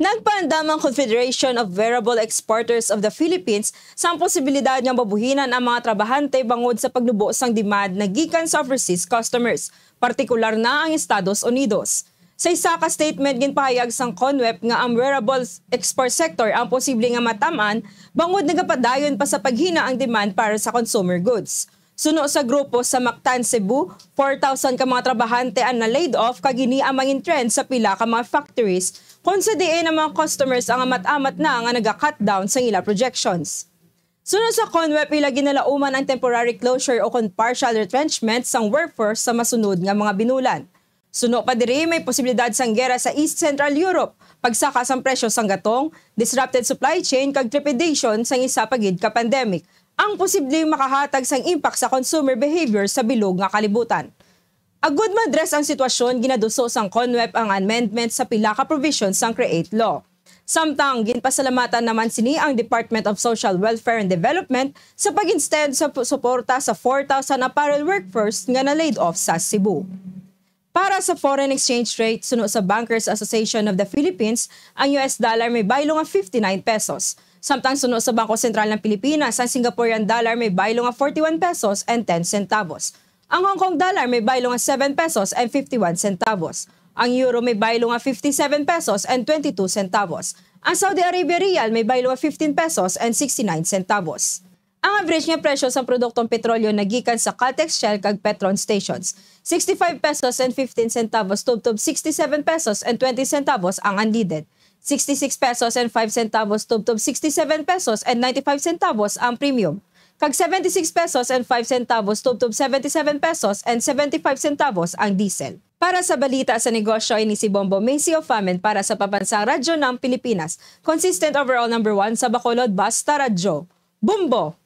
Nagpaandam ang Confederation of Variable Exporters of the Philippines sa posibilidad ng babuhinan ang mga trabahante bangod sa paglubos sang demand na gikan sa overseas customers, partikular na ang Estados Unidos. Sa isa ka statement ginpahayag sang CONWEP nga ang wearables export sector ang posible nga matam-an bangod nagapadayon pa sa paghina ang demand para sa consumer goods. Suno sa grupo sa Mactan, Cebu, 4,000 ka mga trabahante ang na-laid off kag ini ang mangin trend sa pila ka mga factories kung sa diin ang mga customers ang amat-amat na nga naga-cut down sa ila projections. Sunod sa CONWEP, ila ginalauman ang temporary closure o kon partial retrenchment sang workforce sa masunod nga mga binulan. Suno pa diri may posibilidad sang gera sa East Central Europe, pagsaka sang presyo sang gatong, disrupted supply chain kag trepidation sang isa pagid ka pandemic. Ang posibleng makahatag sang impact sa consumer behavior sa bilog nga kalibutan. Agud madres ang sitwasyon ginaduso sang CONWEP ang amendment sa pila ka provision sang Create Law. Samtang ginpasalamatan naman sini ang Department of Social Welfare and Development sa pag-instead sa suporta sa 4,000 apparel workforce nga na laid off sa Cebu. Para sa foreign exchange rate, suno sa Bankers Association of the Philippines, ang US dollar may baylo nga 59 pesos. Samtang suno sa Bangko Sentral ng Pilipinas, ang Singaporean dollar may baylo nga 41 pesos and 10 centavos. Ang Hong Kong dollar may baylo nga 7 pesos and 51 centavos. Ang euro may baylo nga 57 pesos and 22 centavos. Ang Saudi Arabia Riyal may baylo nga 15 pesos and 69 centavos. Ang average nga presyo sa produktong petrolyo nagikan sa Caltex Shell kag Petron Stations. 65 pesos and 15 centavos tubtob 67 pesos and 20 centavos ang unleaded. 66 pesos and 5 centavos tubtob 67 pesos and 95 centavos ang premium. Kag 76 pesos and 5 centavos, tubtob 77 pesos and 75 centavos ang diesel. Para sa balita sa negosyo ay ni si Bombo Maceo Famen para sa Pabansang Radyo ng Pilipinas. Consistent overall number 1 sa Bacolod Basta Radyo. Bumbo!